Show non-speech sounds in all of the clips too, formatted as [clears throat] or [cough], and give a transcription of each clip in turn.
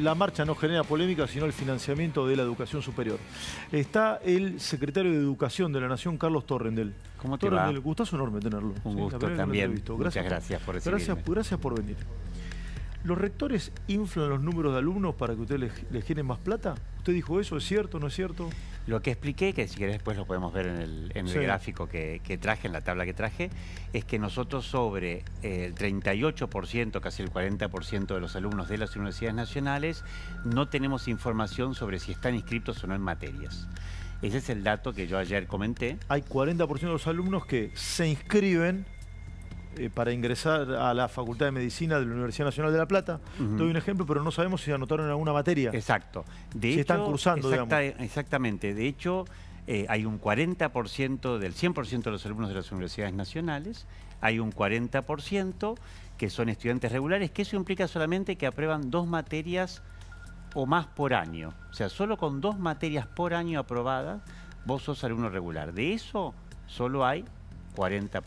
la, marcha no genera polémica, sino el financiamiento de la educación superior. Está el secretario de Educación de la Nación, Carlos Torrendel. ¿Cómo te Torrendel, va? gustazo enorme tenerlo. Un gusto también. Gracias, Muchas gracias por recibirme. Gracias, gracias por venir. ¿Los rectores inflan los números de alumnos para que ustedes les, les más plata? ¿Usted dijo eso? ¿Es cierto? ¿No es cierto? Lo que expliqué, que si querés después lo podemos ver en el, gráfico que, que, traje, en la tabla que traje, es que nosotros sobre eh, el 38%, casi el 40% de los alumnos de las universidades nacionales, no tenemos información sobre si están inscritos o no en materias. Ese es el dato que yo ayer comenté. Hay 40% de los alumnos que se inscriben eh, para ingresar a la Facultad de Medicina de la Universidad Nacional de La Plata. Doy un ejemplo, pero no sabemos si anotaron alguna materia. Exacto. si están cursando, Exactamente. De hecho, eh, hay un 40% del 100% de los alumnos de las universidades nacionales, hay un 40% que son estudiantes regulares, que eso implica solamente que aprueban dos materias o más por año. O sea, solo con dos materias por año aprobadas, vos sos alumno regular. De eso, solo hay 40%.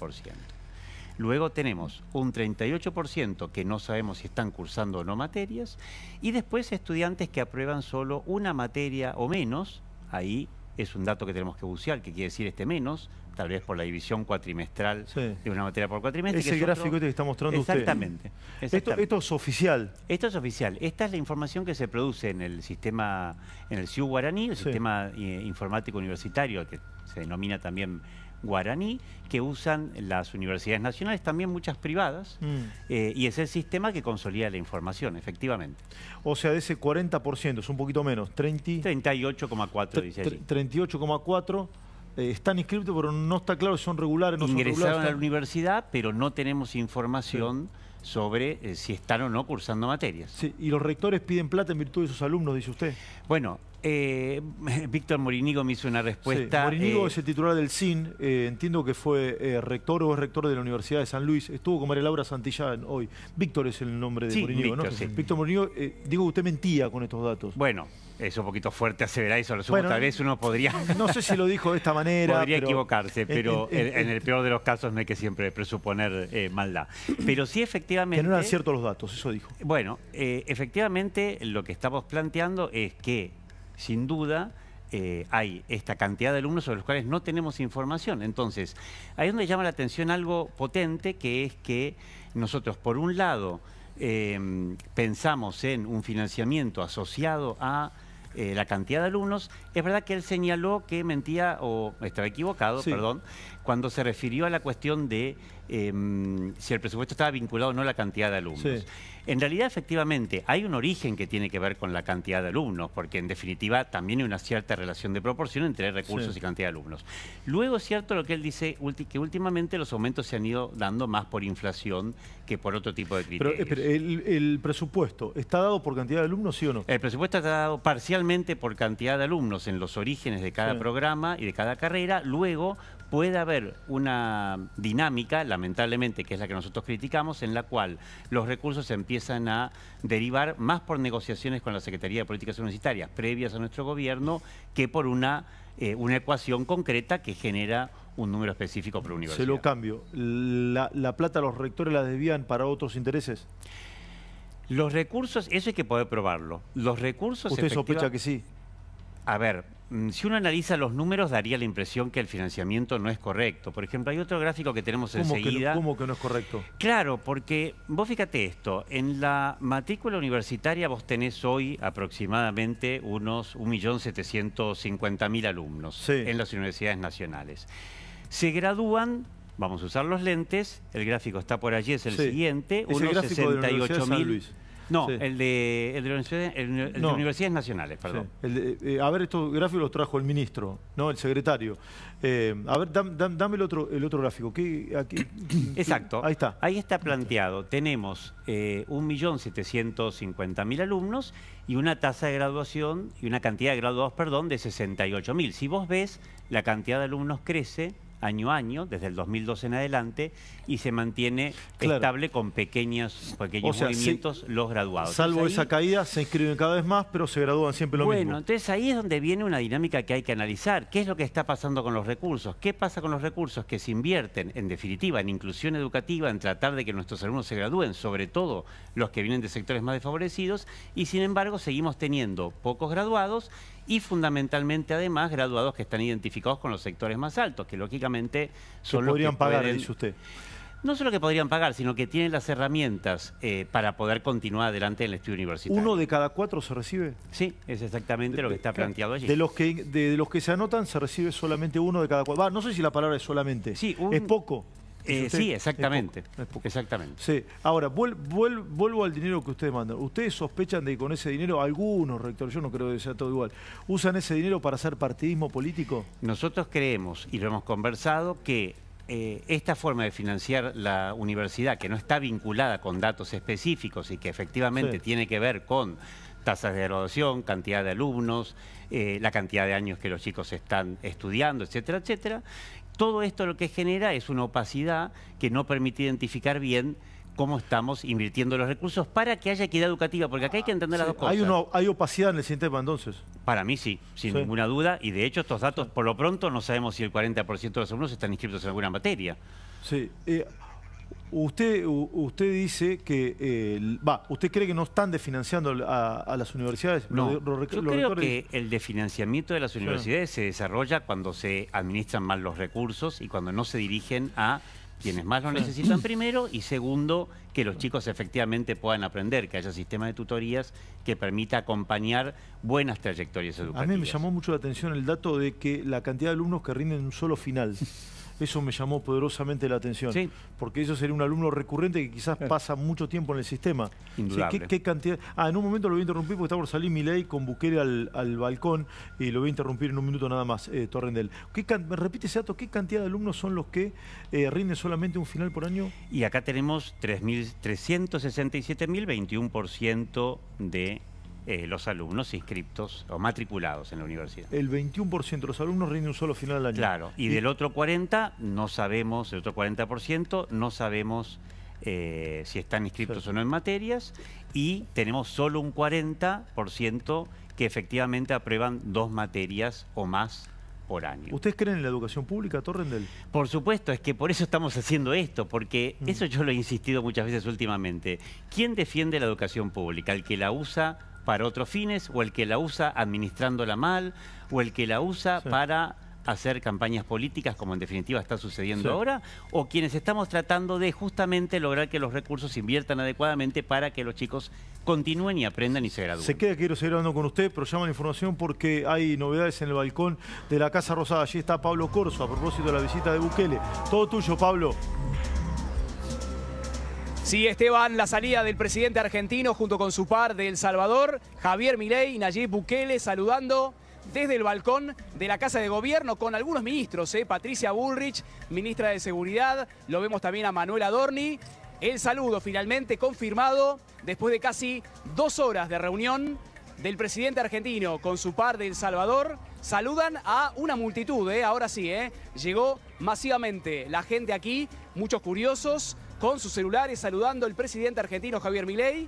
Luego tenemos un 38% que no sabemos si están cursando o no materias. Y después estudiantes que aprueban solo una materia o menos. Ahí es un dato que tenemos que bucear, que quiere decir este menos, tal vez por la división cuatrimestral de una materia por cuatrimestre. Ese gráfico este que está mostrando usted. Exactamente. Esto, es oficial. Esto es oficial. Esta es la información que se produce en el sistema, en el CIU Guaraní, el sistema eh, informático universitario, que se denomina también guaraní que usan las universidades nacionales, también muchas privadas, mm. eh, y es el sistema que consolida la información, efectivamente. O sea, de ese 40%, es un poquito menos, 38,4 dice 38,4 eh, están inscritos, pero no está claro si son regulares, no Ingresaron son regulares. a la universidad, pero no tenemos información sobre eh, si están o no cursando materias. y los rectores piden plata en virtud de sus alumnos, dice usted. Bueno, eh, [laughs] Víctor Morinigo me hizo una respuesta. Morinigo eh, es el titular del CIN, entiendo que fue rector o es rector de la Universidad de San Luis, estuvo con María Laura Santillán hoy. Víctor es el nombre de Morinigo, ¿no? Sí. Víctor Morinigo, digo, usted mentía con estos datos. Bueno, es un poquito fuerte aseverar eso, lo tal vez uno podría... No sé si lo dijo de esta [laughs] manera. Podría equivocarse, pero en, el peor de los casos no hay que siempre presuponer eh, maldad. Pero sí efectivamente... Que no eran ciertos los datos, eso dijo. Bueno, eh, efectivamente lo que estamos planteando es que, sin duda, eh, hay esta cantidad de alumnos sobre los cuales no tenemos información. Entonces, ahí donde llama la atención algo potente, que es que nosotros, por un lado, pensamos en un financiamiento asociado a eh, la cantidad de alumnos, es verdad que él señaló que mentía o estaba equivocado, perdón, cuando se refirió a la cuestión de em, si el presupuesto estaba vinculado o no a la cantidad de alumnos. En realidad, efectivamente, hay un origen que tiene que ver con la cantidad de alumnos, porque en definitiva también hay una cierta relación de proporción entre recursos y cantidad de alumnos. Luego es cierto lo que él dice, que últimamente los aumentos se han ido dando más por inflación que por otro tipo de criterios. Pero, el, el presupuesto, ¿está dado por cantidad de alumnos, sí o no? El presupuesto está dado parcialmente por cantidad de alumnos en los orígenes de cada programa y de cada carrera, luego puede haber una dinámica, lamentablemente, que es la que nosotros criticamos, en la cual los recursos empiezan a derivar más por negociaciones con la Secretaría de Políticas Universitarias previas a nuestro gobierno que por una, eh, una ecuación concreta que genera un número específico por universidad. Se lo cambio. ¿La, plata los rectores la debían para otros intereses? Los recursos, eso hay que poder probarlo. Los recursos. ¿Usted sospecha que sí? A ver, mm, si uno analiza los números daría la impresión que el financiamiento no es correcto. Por ejemplo, hay otro gráfico que tenemos ¿Cómo enseguida. Que, ¿Cómo que no es correcto? Claro, porque vos fíjate esto, en la matrícula universitaria vos tenés hoy aproximadamente unos 1.750.000 alumnos en las universidades nacionales. Se gradúan Vamos a usar los lentes, el gráfico está por allí, es el siguiente, 1,68.000. No, el, de, el, de, No, el, de las universidades nacionales, perdón. Eh, a ver, estos gráficos los trajo el ministro, no el secretario. Eh, a ver, dame el otro, el otro gráfico. aquí, [coughs] Exacto. Ahí está. Ahí está planteado. Tenemos eh, 1.750.000 alumnos y una tasa de graduación y una cantidad de graduados, perdón, de 68.000. Si vos ves, la cantidad de alumnos crece año a año, desde el 2012 en adelante, y se mantiene estable con pequeños, pequeños movimientos los graduados. Salvo esa caída, se inscriben cada vez más, pero se gradúan siempre lo mismo. Bueno, entonces ahí es donde viene una dinámica que hay que analizar. ¿Qué es lo que está pasando con los recursos? ¿Qué pasa con los recursos que se invierten, en definitiva, en inclusión educativa, en tratar de que nuestros alumnos se gradúen, sobre todo los que vienen de sectores más desfavorecidos, y sin embargo seguimos teniendo pocos graduados y fundamentalmente además graduados que están identificados con los sectores más altos, que lógicamente podrían pagar, dice usted. No solo que podrían pagar, sino que tienen las herramientas eh, para poder continuar adelante en el estudio universitario. ¿Uno de cada cuatro se recibe? Sí, es exactamente lo que está planteado allí. De los que, de, los que se anotan, se recibe solamente uno de cada cuatro. no sé si la palabra es solamente. Sí, es poco. Eh, sí, exactamente. Exactamente. Sí. Ahora, vuelvo al dinero que ustedes mandan. Ustedes sospechan de que con ese dinero, algunos, rector, yo no creo que sea todo igual, usan ese dinero para hacer partidismo político. Nosotros creemos, y lo hemos conversado, que eh, esta forma de financiar la universidad, que no está vinculada con datos específicos y que efectivamente tiene que ver con tasas de graduación, cantidad de alumnos, eh, la cantidad de años que los chicos están estudiando, etcétera, etcétera, todo esto lo que genera es una opacidad que no permite identificar bien cómo estamos invirtiendo los recursos para que haya equidad educativa, porque acá hay que entender las dos cosas. Hay, hay opacidad en el sistema entonces. Para mí sí, sin ninguna duda, y de hecho estos datos, por lo pronto, no sabemos si el 40% de los alumnos están inscritos en alguna materia. Sí, eh, Usted, usted dice que, eh, va, ¿usted cree que no están desfinanciando a, las universidades? No, creo que el desfinanciamiento de las universidades se desarrolla cuando se administran mal los recursos y cuando no se dirigen a quienes más lo necesitan [clears throat] primero y segundo, que los chicos efectivamente puedan aprender, que haya sistema de tutorías que permita acompañar buenas trayectorias educativas. A mí me llamó mucho la atención el dato de que la cantidad de alumnos que rinden un solo final. [laughs] eso me llamó poderosamente la atención. Porque eso sería un alumno recurrente que quizás eh. pasa mucho tiempo en el sistema. Indudable. ¿Qué, cantidad? Ah, en un momento lo voy a interrumpir porque está por salir mi ley con Bukele al, balcón y lo voy a interrumpir en un minuto nada más, eh, Torrendel. ¿Qué Repite ese dato, ¿qué cantidad de alumnos son los que eh, rinden solamente un final por año? Y acá tenemos ciento de eh, los alumnos inscriptos o matriculados en la universidad. El 21% de los alumnos rinde un solo final al año. Claro, y, del otro 40% no sabemos, el otro 40% no sabemos eh, si están inscriptos o no en materias y tenemos solo un 40% que efectivamente aprueban dos materias o más por año. ¿Ustedes creen en la educación pública, Torrendel? Por supuesto, es que por eso estamos haciendo esto, porque mm. eso yo lo he insistido muchas veces últimamente. ¿Quién defiende la educación pública? ¿El que la usa para otros fines, o el que la usa administrándola mal, o el que la usa para hacer campañas políticas, como en definitiva está sucediendo ahora, o quienes estamos tratando de justamente lograr que los recursos se inviertan adecuadamente para que los chicos continúen y aprendan y se gradúen. Se queda, quiero seguir hablando con usted, pero llama la información porque hay novedades en el balcón de la Casa Rosada. Allí está Pablo Corso a propósito de la visita de Bukele. Todo tuyo, Pablo. Sí, Esteban, la salida del presidente argentino junto con su par de El Salvador, Javier Milei y Nayib Bukele saludando desde el balcón de la Casa de Gobierno con algunos ministros, ¿eh? Patricia Bullrich, ministra de Seguridad, lo vemos también a Manuel Dorni. El saludo finalmente confirmado después de casi dos horas de reunión del presidente argentino con su par de El Salvador. Saludan a una multitud, ¿eh? ahora sí, ¿eh? llegó masivamente la gente aquí, muchos curiosos, con sus celulares saludando al presidente argentino Javier Milei.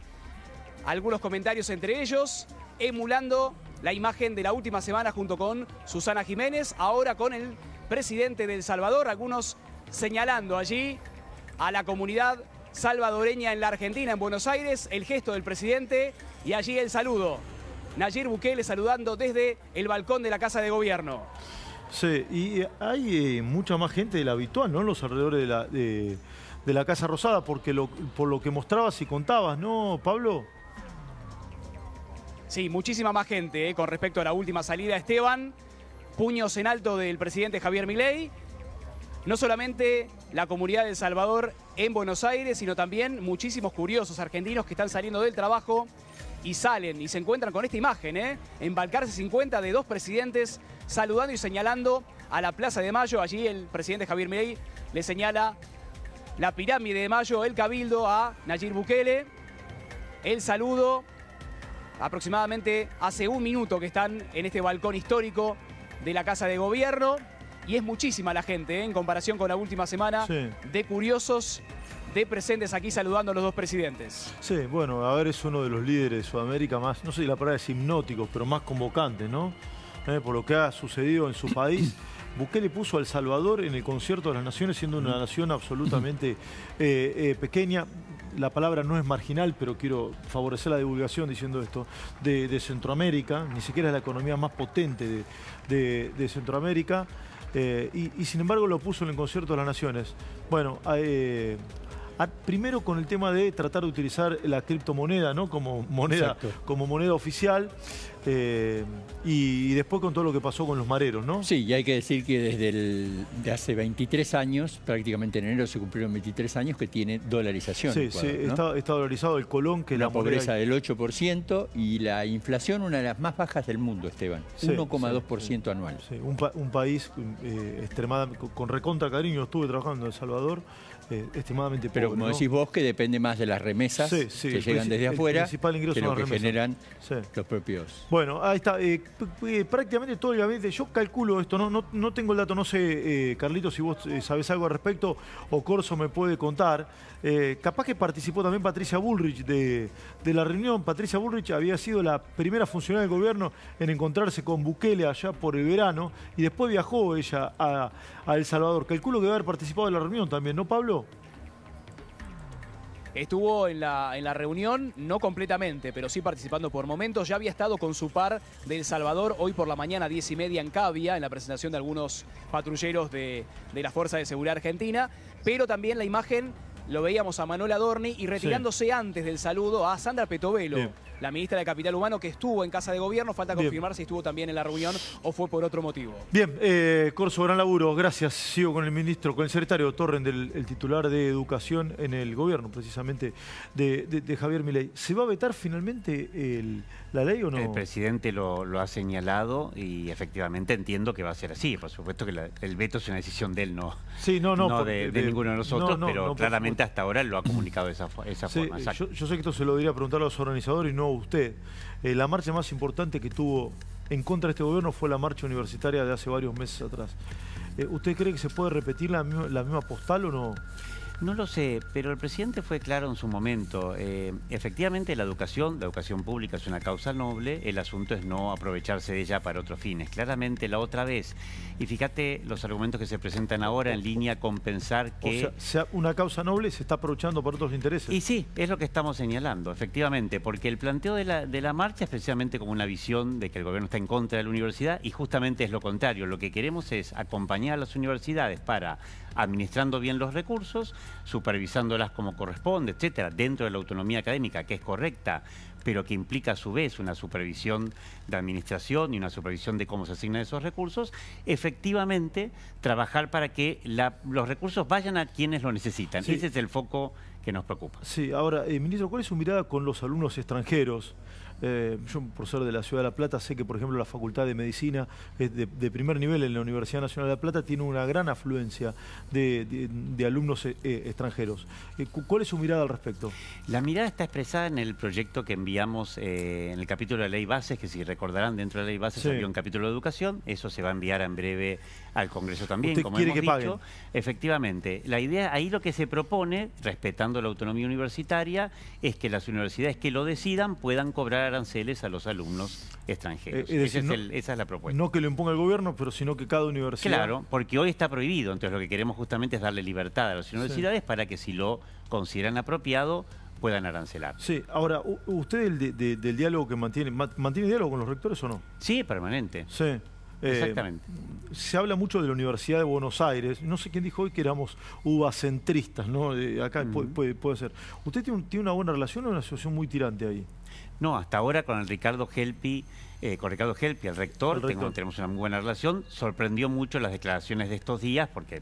Algunos comentarios entre ellos, emulando la imagen de la última semana junto con Susana Jiménez, ahora con el presidente de El Salvador, algunos señalando allí a la comunidad salvadoreña en la Argentina, en Buenos Aires, el gesto del presidente y allí el saludo. Nayir Bukele saludando desde el balcón de la Casa de Gobierno. Sí, y hay eh, mucha más gente de la habitual, ¿no? En los alrededores de la, de la Casa Rosada, porque lo, por lo que mostrabas y contabas, ¿no, Pablo? Sí, muchísima más gente eh, con respecto a la última salida. Esteban, puños en alto del presidente Javier Milei. No solamente la comunidad de El Salvador en Buenos Aires, sino también muchísimos curiosos argentinos que están saliendo del trabajo y salen y se encuentran con esta imagen, ¿eh? Embalcarse 50 de dos presidentes saludando y señalando a la Plaza de Mayo. Allí el presidente Javier Milei le señala la pirámide de Mayo, el cabildo a Nayir Bukele. El saludo, aproximadamente hace un minuto que están en este balcón histórico de la Casa de Gobierno. Y es muchísima la gente, ¿eh? en comparación con la última semana, de curiosos de presentes aquí saludando a los dos presidentes. Sí, bueno, a ver, es uno de los líderes de Sudamérica más, no sé si la palabra es hipnótico, pero más convocante, ¿no? ¿Eh? por lo que ha sucedido en su país. [coughs] Bukele puso a El Salvador en el concierto de las naciones, siendo una nación absolutamente eh, eh, pequeña. La palabra no es marginal, pero quiero favorecer la divulgación diciendo esto, de, Centroamérica, ni siquiera es la economía más potente de, Centroamérica, eh, y, sin embargo lo puso en el concierto de las naciones. Bueno, Ah, primero con el tema de tratar de utilizar la criptomoneda ¿no? como, moneda, como moneda oficial eh, y, después con todo lo que pasó con los mareros, ¿no? Sí, y hay que decir que desde de hace 23 años, prácticamente en enero se cumplieron 23 años que tiene dolarización. Sí, está, dolarizado el colón que la, pobreza del 8% y la inflación una de las más bajas del mundo, Esteban, 1,2% anual. un, país eh, con recontra cariño estuve trabajando en El Salvador. Eh, Pero como decís vos, que depende más de las remesas que llegan pues, desde afuera, que lo que generan los propios. Bueno, ahí está. Eh, eh, prácticamente todo el gabinete yo calculo esto, no, no, tengo el dato, no sé, eh, Carlito, si vos sabés algo al respecto o Corso me puede contar. capaz que participó también Patricia Bullrich de, la reunión. Patricia Bullrich había sido la primera funcionaria del gobierno en encontrarse con Bukele allá por el verano y después viajó ella a, a El Salvador. Calculo que va a haber participado de la reunión también, ¿no, Pablo? Estuvo en la, en la reunión, no completamente, pero sí participando por momentos. Ya había estado con su par del El Salvador hoy por la mañana, 10 y media en Cavia, en la presentación de algunos patrulleros de, la Fuerza de Seguridad Argentina. Pero también la imagen lo veíamos a Manuel Adorni y retirándose antes del saludo a Sandra Petovelo la ministra de Capital Humano, que estuvo en Casa de Gobierno. Falta confirmar si estuvo también en la reunión o fue por otro motivo. Bien, eh, Corso, gran laburo. Gracias. Sigo con el ministro, con el secretario Torren, del, el titular de Educación en el gobierno, precisamente, de, de, Javier Milei. ¿Se va a vetar finalmente la ley o no? El presidente lo, ha señalado y efectivamente entiendo que va a ser así. Por supuesto que el veto es una decisión de él, no, de, eh, ninguno de nosotros, pero claramente hasta ahora lo ha comunicado de esa, forma. Yo, yo, sé que esto se lo diría a preguntar a los organizadores y no usted. Eh, la marcha más importante que tuvo en contra de este gobierno fue la marcha universitaria de hace varios meses atrás. Eh, ¿Usted cree que se puede repetir la misma postal o no? No lo sé, pero el presidente fue claro en su momento. Eh, efectivamente, la educación, la educación pública es una causa noble, el asunto es no aprovecharse de ella para otros fines. Claramente, la otra vez, y fíjate los argumentos que se presentan ahora en línea con pensar que... O sea, una causa noble se está aprovechando por otros intereses. Y sí, es lo que estamos señalando, efectivamente, porque el planteo de la, de la marcha es precisamente como una visión de que el gobierno está en contra de la universidad y justamente es lo contrario. Lo que queremos es acompañar a las universidades para administrando bien los recursos, supervisándolas como corresponde, etcétera, dentro de la autonomía académica, que es correcta, pero que implica a su vez una supervisión de administración y una supervisión de cómo se asignan esos recursos, efectivamente trabajar para que los recursos vayan a quienes lo necesitan. Ese es el foco que nos preocupa. Sí, ahora, eh, ministro, ¿cuál es su mirada con los alumnos extranjeros? Eh, yo, por de la ciudad de La Plata, sé que, por ejemplo, la Facultad de Medicina de, primer nivel en la Universidad Nacional de La Plata tiene una gran afluencia de, alumnos eh, eh, extranjeros. ¿Cuál es su mirada al respecto? La mirada está expresada en el proyecto que enviamos en el capítulo de Ley Bases, que si recordarán, dentro de la Ley Bases había un capítulo de educación. Eso se va a enviar en breve al Congreso también, como quiere que Efectivamente, la idea, ahí lo que se propone, respetando la autonomía universitaria, es que las universidades que lo decidan puedan cobrar aranceles a los alumnos extranjeros. Eh, esa es la propuesta. No que lo imponga el gobierno, pero sino que cada universidad... Claro, porque hoy está prohibido, entonces lo que queremos justamente es darle libertad a las universidades para que si lo consideran apropiado puedan arancelar. Sí, ahora, ¿usted del diálogo que mantiene, mantiene diálogo con los rectores o no? Sí, permanente. Sí. Eh, Exactamente. se habla mucho de la Universidad de Buenos Aires. No sé quién dijo hoy que éramos ubacentristas, ¿no? acá puede, ser. ¿Usted tiene, una buena relación o una situación muy tirante ahí? No, hasta ahora con el Ricardo Helpi, eh, con Ricardo Helpi, el rector, tenemos una muy buena relación. Sorprendió mucho las declaraciones de estos días porque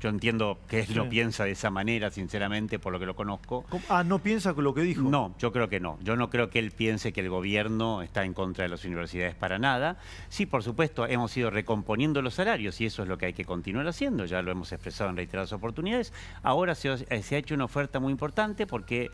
yo entiendo que él lo piensa de esa manera, sinceramente, por lo que lo conozco. Ah, ¿no piensa con lo que dijo? No, yo creo que no. Yo no creo que él piense que el gobierno está en contra de las universidades para nada. Sí, por supuesto, hemos ido recomponiendo los salarios y eso es lo que hay que continuar haciendo. Ya lo hemos expresado en reiteradas oportunidades. Ahora se ha hecho una oferta muy importante porque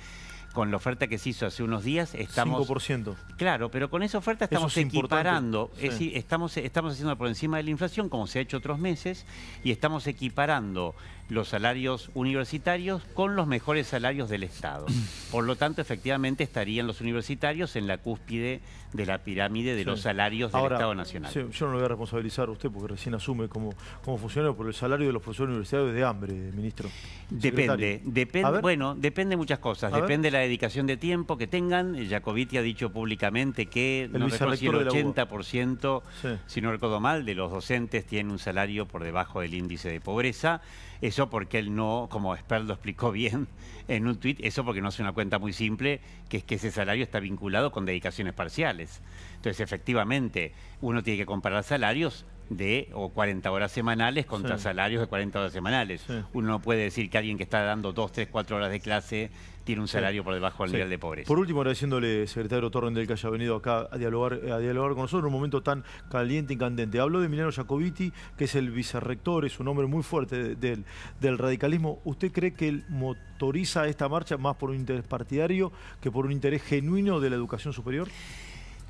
con la oferta que se hizo hace unos días, estamos... 5%. Claro, pero con esa oferta estamos equiparando, es decir, estamos, estamos haciendo por encima de la inflación, como se ha hecho otros meses, y estamos equiparando los salarios universitarios con los mejores salarios del Estado. [clears throat] Por lo tanto, efectivamente estarían los universitarios en la cúspide de la pirámide de los salarios del Estado Nacional. yo no lo voy a responsabilizar a usted porque recién asume como, cómo funcionario, por el salario de los profesores universitarios de hambre, ministro. Depende, depende bueno, depende muchas cosas. depende la dedicación de tiempo que tengan. Eh, Jacobiti ha dicho públicamente que el, no el 80%, si no recuerdo mal, de los docentes tienen un salario por debajo del índice de pobreza. Eso porque él no, como Esper lo explicó [laughs] bien en un tuit, eso porque no hace una cuenta muy simple, que es que ese salario está vinculado con dedicaciones parciales. Entonces, efectivamente, uno tiene que comparar salarios de o 40 horas semanales contra salarios de 40 horas semanales. Uno no puede decir que alguien que está dando 2, 3, 4 horas de clase tiene un salario por debajo del nivel de pobreza. Por último, agradeciéndole, secretario Torrendel, que haya venido acá a dialogar, a dialogar con nosotros en un momento tan caliente y candente. Habló de Milano Jacobiti, que es el vicerrector, es un hombre muy fuerte del radicalismo. ¿Usted cree que él motoriza esta marcha más por un interés partidario que por un interés genuino de la educación superior?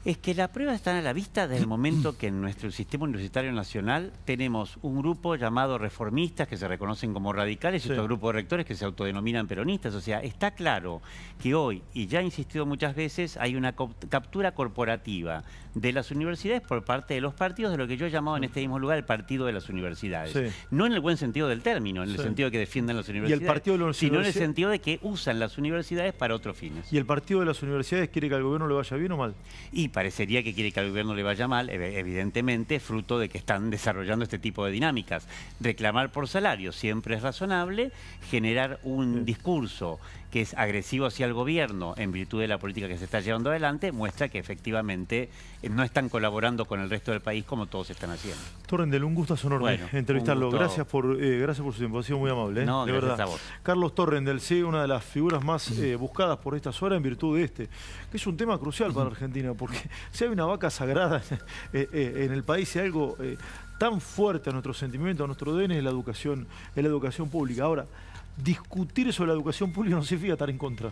es que las pruebas están a la vista desde el momento que en nuestro sistema universitario nacional tenemos un grupo llamado reformistas que se reconocen como radicales y otro grupo de rectores que se autodenominan peronistas. O sea, está claro que hoy, y ya he insistido muchas veces, hay una captura corporativa de las universidades por parte de los partidos, de lo que yo he llamado en este mismo lugar el partido de las universidades. No en el buen sentido del término, en el sentido de que defienden las universidades, sino en el sentido de que usan las universidades para otros fines. ¿Y el partido de las universidades quiere que al gobierno le vaya bien o mal? Y parecería que quiere que al gobierno le vaya mal, evidentemente, fruto de que están desarrollando este tipo de dinámicas. Reclamar por salario siempre es razonable, generar un discurso que es agresivo hacia el gobierno en virtud de la política que se está llevando adelante, muestra que efectivamente eh, no están colaborando con el resto del país como todos están haciendo. Torrendel, un gusto enorme entrevistarlo. Gracias por eh, gracias por su tiempo, ha sido muy amable. ¿eh? No, de verdad. Carlos Torrendel, sí, una de las figuras más buscadas por esta horas en virtud de este, que es un tema crucial para Argentina, porque [laughs] si hay una vaca sagrada [laughs] en el país, y algo tan fuerte a nuestro sentimiento, a nuestro DN, es la educación, es la educación pública. Ahora, discutir sobre la educación pública no significa estar en contra.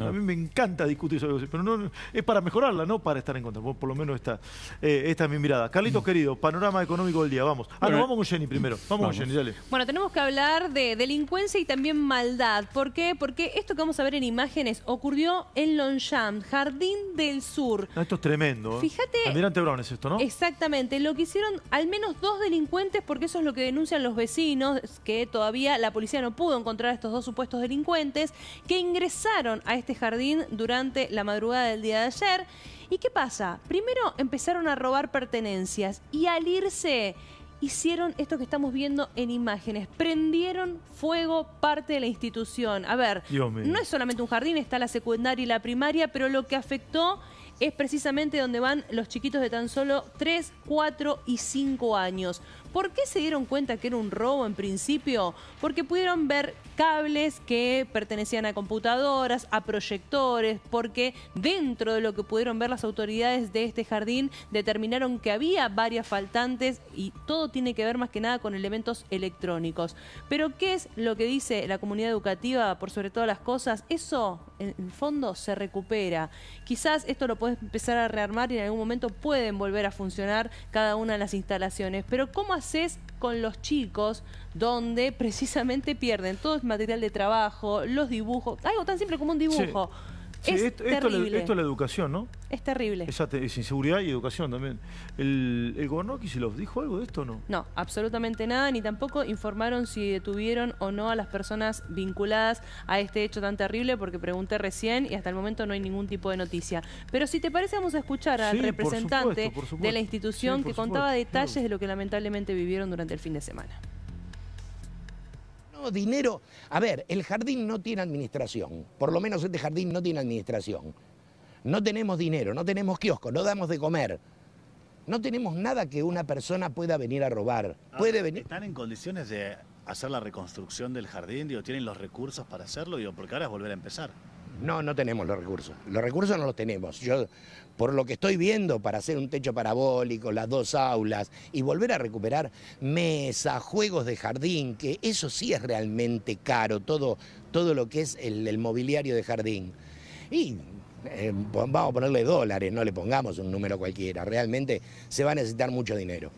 A mí me encanta discutir sobre la educación, pero no, es para mejorarla, no para estar en contra. Por, lo menos esta, eh, esta es mi mirada. Carlitos, mm. querido, panorama económico del día, vamos. Ah, vamos con Jenny primero. Vamos, con Jenny, dale. Bueno, tenemos que hablar de delincuencia y también maldad. ¿Por qué? Porque esto que vamos a ver en imágenes ocurrió en Longchamp, Jardín del Sur. Ah, esto es tremendo. ¿eh? Fíjate. Almirante Brown es esto, ¿no? Exactamente. Lo que hicieron al menos dos delincuentes, porque eso es lo que denuncian los vecinos, que todavía la policía no pudo encontrar encontrar estos dos supuestos delincuentes que ingresaron a este jardín durante la madrugada del día de ayer. ¿Y qué pasa? Primero empezaron a robar pertenencias y al irse hicieron esto que estamos viendo en imágenes. Prendieron fuego parte de la institución. A ver, no es solamente un jardín, está la secundaria y la primaria, pero lo que afectó es precisamente donde van los chiquitos de tan solo 3, 4 y 5 años. ¿Por qué se dieron cuenta que era un robo en principio? Porque pudieron ver cables que pertenecían a computadoras, a proyectores, porque dentro de lo que pudieron ver las autoridades de este jardín determinaron que había varias faltantes y todo tiene que ver más que nada con elementos electrónicos. Pero ¿qué es lo que dice la comunidad educativa por sobre todas las cosas? Eso en el fondo se recupera. Quizás esto lo puedes empezar a rearmar y en algún momento pueden volver a funcionar cada una de las instalaciones, pero ¿cómo es con los chicos, donde precisamente pierden todo el material de trabajo, los dibujos, algo tan simple como un dibujo esto, es la educación, ¿no? Es terrible. es inseguridad y educación también. ¿El, el gobernador los dijo algo de esto o no? No, absolutamente nada, ni tampoco informaron si detuvieron o no a las personas vinculadas a este hecho tan terrible, porque pregunté recién y hasta el momento no hay ningún tipo de noticia. Pero si te parece, vamos a escuchar al representante de la institución que contaba detalles de lo que lamentablemente vivieron durante el fin de semana dinero. A ver, el jardín no tiene administración, por lo menos este jardín no tiene administración. No tenemos dinero, no tenemos kiosco, no damos de comer. No tenemos nada que una persona pueda venir a robar. Puede venir. ¿Están en condiciones de hacer la reconstrucción del jardín? Digo, ¿tienen los recursos para hacerlo? Digo, porque ahora es volver a empezar. No, no tenemos los recursos. Los recursos no los tenemos. Yo por lo que estoy viendo, para hacer un techo parabólico, las dos aulas y volver a recuperar mesas, juegos de jardín, que eso sí es realmente caro, todo, todo lo que es el, mobiliario de jardín. Y eh, vamos a ponerle dólares, no le pongamos un número cualquiera, realmente se va a necesitar mucho dinero.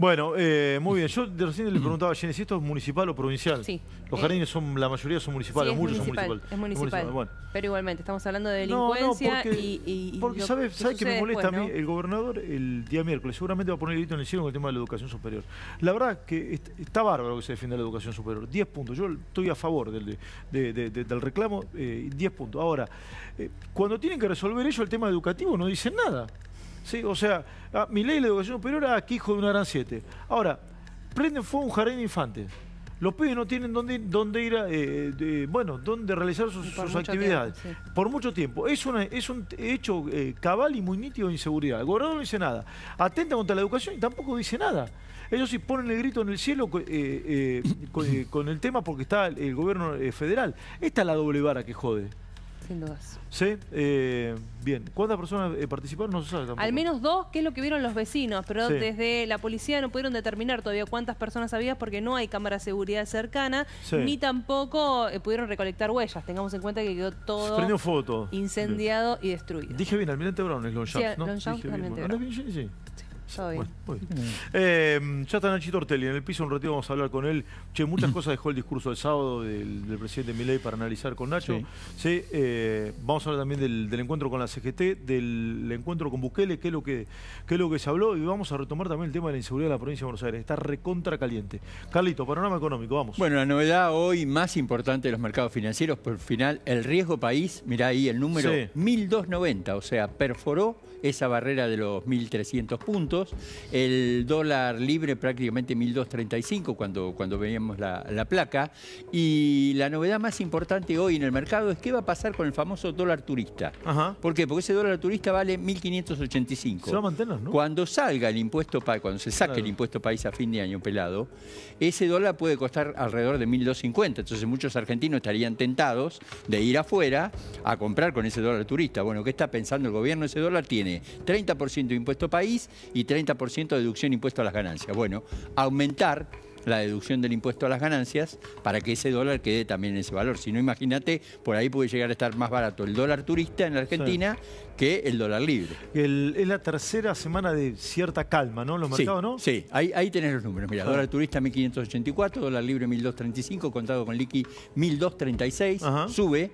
Bueno, eh, muy bien. Yo de recién le preguntaba a si esto es municipal o provincial. Sí. Los jardines son, la mayoría son municipales, muchos son municipales. Es municipal. Pero igualmente, estamos hablando de delincuencia no, porque, y, y, Porque, ¿sabes sabe que me molesta a mí? El gobernador el día miércoles seguramente va a poner el grito en el cielo con el tema de la educación superior. La verdad que está, bárbaro que se defienda la educación superior. Diez puntos. Yo estoy a favor del, del reclamo, eh, Diez puntos. Ahora, eh, cuando tienen que resolver ellos el tema educativo, no dicen nada. ¿sí? O sea, mi ley de educación superior era ah, aquí hijo de una gran siete. Ahora, prenden fuego un jardín de infantes. Los pibes no tienen dónde, dónde ir, eh, bueno, dónde realizar sus, actividades. Por mucho tiempo. Es, un hecho eh, cabal y muy nítido de inseguridad. El gobernador no dice nada. Atenta contra la educación y tampoco dice nada. Ellos sí ponen el grito en el cielo eh, con, el tema porque está el, el gobierno federal. Esta es la doble vara que jode sin dudas. Sí, eh, bien. ¿Cuántas personas eh, participaron? No se sabe Al menos dos, que es lo que vieron los vecinos, pero desde la policía no pudieron determinar todavía cuántas personas había porque no hay cámara de seguridad cercana, ni tampoco eh, pudieron recolectar huellas. Tengamos en cuenta que quedó todo incendiado y destruido. Dije bien, Almirante Brown es lo sí, ¿no? sí. Eh, ya está Nachi Tortelli en el piso, un ratito vamos a hablar con él. Che, muchas [clears throat] cosas dejó el discurso del sábado del, presidente Milei para analizar con Nacho. Sí. Eh, vamos a hablar también del, encuentro con la CGT, del encuentro con Bukele, qué es, lo que, qué es lo que se habló. Y vamos a retomar también el tema de la inseguridad de la provincia de Buenos Aires. Está recontra caliente. Carlito, panorama económico, vamos. Bueno, la novedad hoy más importante de los mercados financieros, por final, el riesgo país, mirá ahí el número 1290, o sea, perforó esa barrera de los 1.300 puntos. El dólar libre prácticamente 1.235 cuando, cuando veíamos la, placa. Y la novedad más importante hoy en el mercado es qué va a pasar con el famoso dólar turista. ¿Por qué? Porque ese dólar turista vale 1.585. Se Cuando salga el impuesto, cuando se saque el impuesto país a fin de año pelado, ese dólar puede costar alrededor de 1.250. Entonces muchos argentinos estarían tentados de ir afuera a comprar con ese dólar turista. Bueno, ¿qué está pensando el gobierno? Ese dólar tiene 30% de impuesto país y 30% de deducción impuesto a las ganancias. Bueno, aumentar la deducción del impuesto a las ganancias para que ese dólar quede también en ese valor. Si no, imagínate, por ahí puede llegar a estar más barato el dólar turista en la Argentina que el dólar libre. es la tercera semana de cierta calma, ¿no? Los mercados, sí, ¿no? Sí, ahí, tenés los números. Mira, dólar turista 1584, dólar libre 1235, contado con liqui 1236, sube.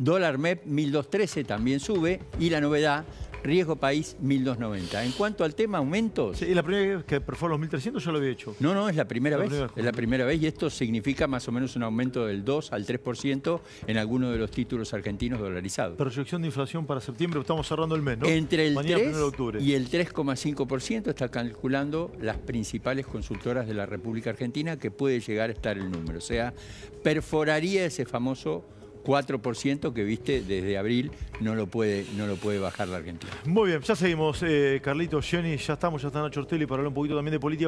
Dólar MEP 1213 también sube y la novedad, riesgo país 1290. En cuanto al tema aumentos... Sí, la primera vez que perforó los 1300 ya lo había hecho? No, no, es la primera vez. es la primera vez y esto significa más o menos un aumento del 2 al 3% en alguno de los títulos argentinos dolarizados. Proyección de inflación para septiembre, estamos cerrando el mes, ¿no? Entre el 3 octubre. y el 3,5% está calculando las principales consultoras de la República Argentina que puede llegar a estar el número. O sea, perforaría ese famoso 4% que viste desde abril no lo puede, no lo puede bajar la Argentina. Muy bien, ya seguimos, eh, Carlitos, Jenny, ya estamos, ya está Nacho Ortelli para hablar un poquito también de política.